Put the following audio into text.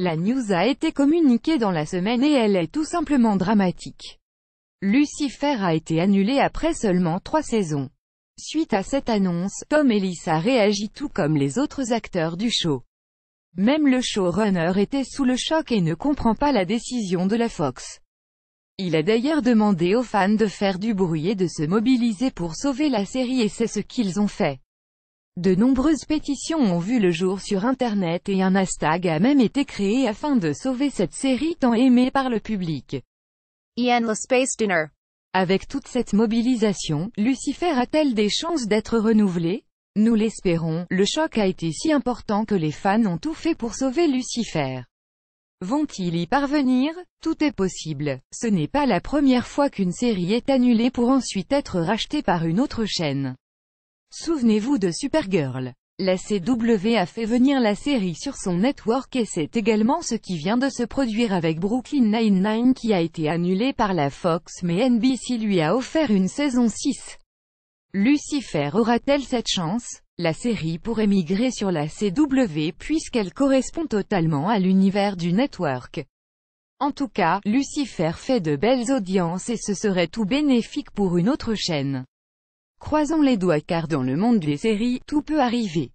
La news a été communiquée dans la semaine et elle est tout simplement dramatique. Lucifer a été annulé après seulement trois saisons. Suite à cette annonce, Tom Ellis a réagi tout comme les autres acteurs du show. Même le showrunner était sous le choc et ne comprend pas la décision de la Fox. Il a d'ailleurs demandé aux fans de faire du bruit et de se mobiliser pour sauver la série et c'est ce qu'ils ont fait. De nombreuses pétitions ont vu le jour sur Internet et un hashtag a même été créé afin de sauver cette série tant aimée par le public. Ian Space Avec toute cette mobilisation, Lucifer a-t-elle des chances d'être renouvelée Nous l'espérons, le choc a été si important que les fans ont tout fait pour sauver Lucifer. Vont-ils y parvenir Tout est possible. Ce n'est pas la première fois qu'une série est annulée pour ensuite être rachetée par une autre chaîne. Souvenez-vous de Supergirl. La CW a fait venir la série sur son network et c'est également ce qui vient de se produire avec Brooklyn Nine-Nine qui a été annulé par la Fox mais NBC lui a offert une saison 6. Lucifer aura-t-elle cette chance La série pourrait migrer sur la CW puisqu'elle correspond totalement à l'univers du network. En tout cas, Lucifer fait de belles audiences et ce serait tout bénéfique pour une autre chaîne. Croisons les doigts car dans le monde des séries, tout peut arriver.